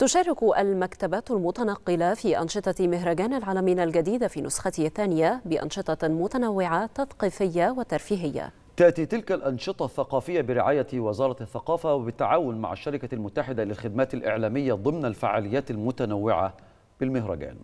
تشارك المكتبات المتنقلة في أنشطة مهرجان العالمين الجديد في نسخته الثانية بأنشطة متنوعة تثقيفية وترفيهية تأتي تلك الأنشطة الثقافية برعاية وزارة الثقافة وبالتعاون مع الشركة المتحدة للخدمات الإعلامية ضمن الفعاليات المتنوعة بالمهرجان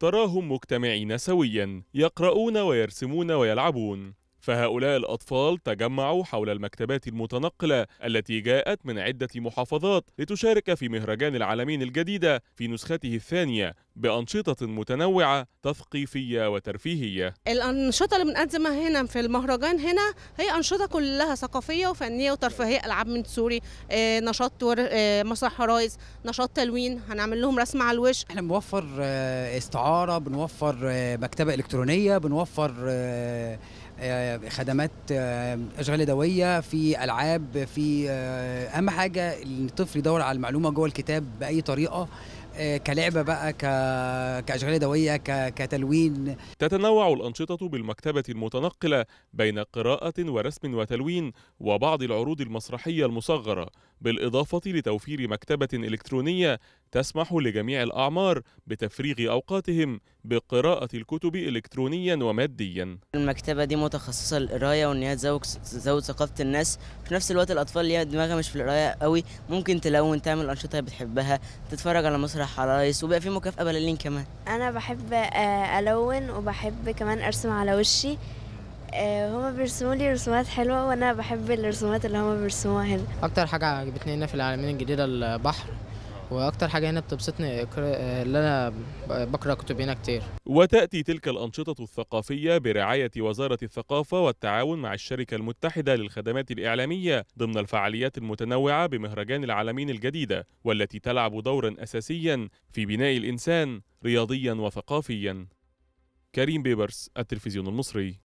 تراهم مجتمعين سويا يقرؤون ويرسمون ويلعبون فهؤلاء الأطفال تجمعوا حول المكتبات المتنقلة التي جاءت من عدة محافظات لتشارك في مهرجان العالمين الجديدة في نسخته الثانية بأنشطة متنوعة تثقيفية وترفيهية الأنشطة اللي بنقدمها هنا في المهرجان هنا هي أنشطة كلها ثقافية وفنية وترفيهية ألعاب من سوري آه، نشاط آه، مسرح هرايز نشاط تلوين هنعمل لهم رسم على الوش احنا بنوفر آه، استعارة بنوفر مكتبة إلكترونية بنوفر آه، خدمات آه، اشغال يدويه في العاب في آه، اهم حاجه الطفل يدور على المعلومه جوه الكتاب باي طريقه كلعبه بقى ك... كاشغال يدويه ك... كتلوين تتنوع الانشطه بالمكتبه المتنقله بين قراءه ورسم وتلوين وبعض العروض المسرحيه المصغره بالاضافه لتوفير مكتبه الكترونيه تسمح لجميع الأعمار بتفريغ أوقاتهم بقراءة الكتب إلكترونيا وماديا المكتبة دي متخصصة للقراية وأنها هي تزود, ثقافة الناس في نفس الوقت الأطفال اللي هي دماغها مش في القراية قوي ممكن تلون تعمل أنشطة بتحبها تتفرج على مسرح عرايس وبقى في مكافأة بلالين كمان أنا بحب آه، ألون وبحب كمان أرسم على وشي آه، هما بيرسموا لي رسومات حلوة وأنا بحب الرسومات اللي هما بيرسموها هنا أكتر حاجة عجبتني هنا في العالمين الجديدة البحر واكتر حاجه هنا يعني بتبسطني اللي انا بقرا كتب هنا كتير وتاتي تلك الانشطه الثقافيه برعايه وزاره الثقافه والتعاون مع الشركه المتحده للخدمات الاعلاميه ضمن الفعاليات المتنوعه بمهرجان العالمين الجديده والتي تلعب دورا اساسيا في بناء الانسان رياضيا وثقافيا كريم بيبرس التلفزيون المصري